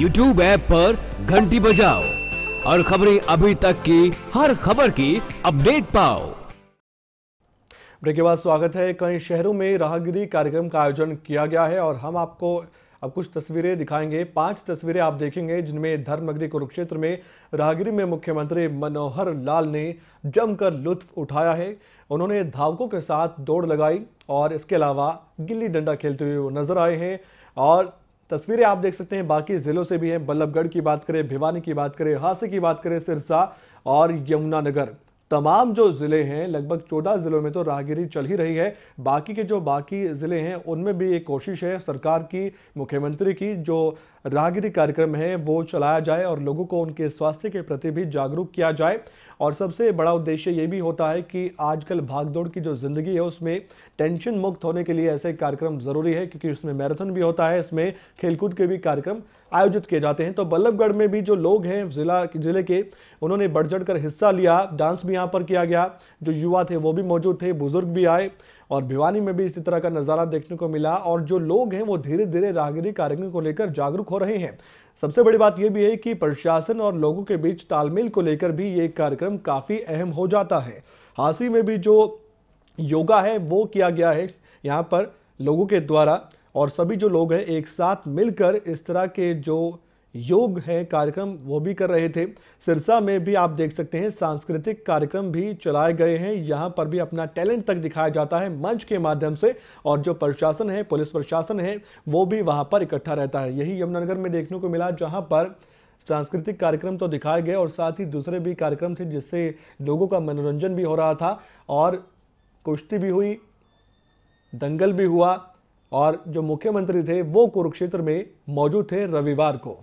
YouTube app पर घंटी बजाओ और खबरें अभी तक की हर खबर की अपडेट पाओ ब्रेक के बाद स्वागत है कई शहरों में राहगिरी कार्यक्रम का आयोजन किया गया है और हम आपको अब कुछ तस्वीरें दिखाएंगे पांच तस्वीरें आप देखेंगे जिनमें धर्मनगरी कुरुक्षेत्र में राहगिरी में मुख्यमंत्री मनोहर लाल ने जमकर लुत्फ उठाया है उन्होंने धावकों के साथ दौड़ लगाई और इसके अलावा गिल्ली डंडा खेलते हुए नजर आए हैं और तस्वीरें आप देख सकते हैं बाकी जिलों से भी हैं बल्लभगढ़ की बात करें भिवानी की बात करें हासी की बात करें सिरसा और यमुनानगर तमाम जो ज़िले हैं लगभग चौदह ज़िलों में तो राहगिरी चल ही रही है बाकी के जो बाकी ज़िले हैं उनमें भी एक कोशिश है सरकार की मुख्यमंत्री की जो राहगिरी कार्यक्रम है वो चलाया जाए और लोगों को उनके स्वास्थ्य के प्रति भी जागरूक किया जाए और सबसे बड़ा उद्देश्य ये भी होता है कि आजकल भागदौड़ की जो ज़िंदगी है उसमें टेंशन मुक्त होने के लिए ऐसे कार्यक्रम ज़रूरी है क्योंकि उसमें मैराथन भी होता है इसमें खेलकूद के भी कार्यक्रम आयोजित किए जाते हैं तो बल्लभगढ़ में भी जो लोग हैं जिला जिले के उन्होंने बढ़ चढ़ कर हिस्सा लिया डांस भी यहाँ पर किया गया जो युवा थे वो भी मौजूद थे बुजुर्ग भी आए और भिवानी में भी इसी तरह का नज़ारा देखने को मिला और जो लोग हैं वो धीरे धीरे राहगिरी कार्यक्रम को लेकर जागरूक हो रहे हैं सबसे बड़ी बात यह भी है कि प्रशासन और लोगों के बीच तालमेल को लेकर भी ये कार्यक्रम काफ़ी अहम हो जाता है हांसी में भी जो योगा है वो किया गया है यहाँ पर लोगों के द्वारा और सभी जो लोग हैं एक साथ मिलकर इस तरह के जो योग है कार्यक्रम वो भी कर रहे थे सिरसा में भी आप देख सकते हैं सांस्कृतिक कार्यक्रम भी चलाए गए हैं यहाँ पर भी अपना टैलेंट तक दिखाया जाता है मंच के माध्यम से और जो प्रशासन है पुलिस प्रशासन है वो भी वहाँ पर इकट्ठा रहता है यही यमुनानगर में देखने को मिला जहाँ पर सांस्कृतिक कार्यक्रम तो दिखाए गए और साथ ही दूसरे भी कार्यक्रम थे जिससे लोगों का मनोरंजन भी हो रहा था और कुश्ती भी हुई दंगल भी हुआ और जो मुख्यमंत्री थे वो कुरुक्षेत्र में मौजूद थे रविवार को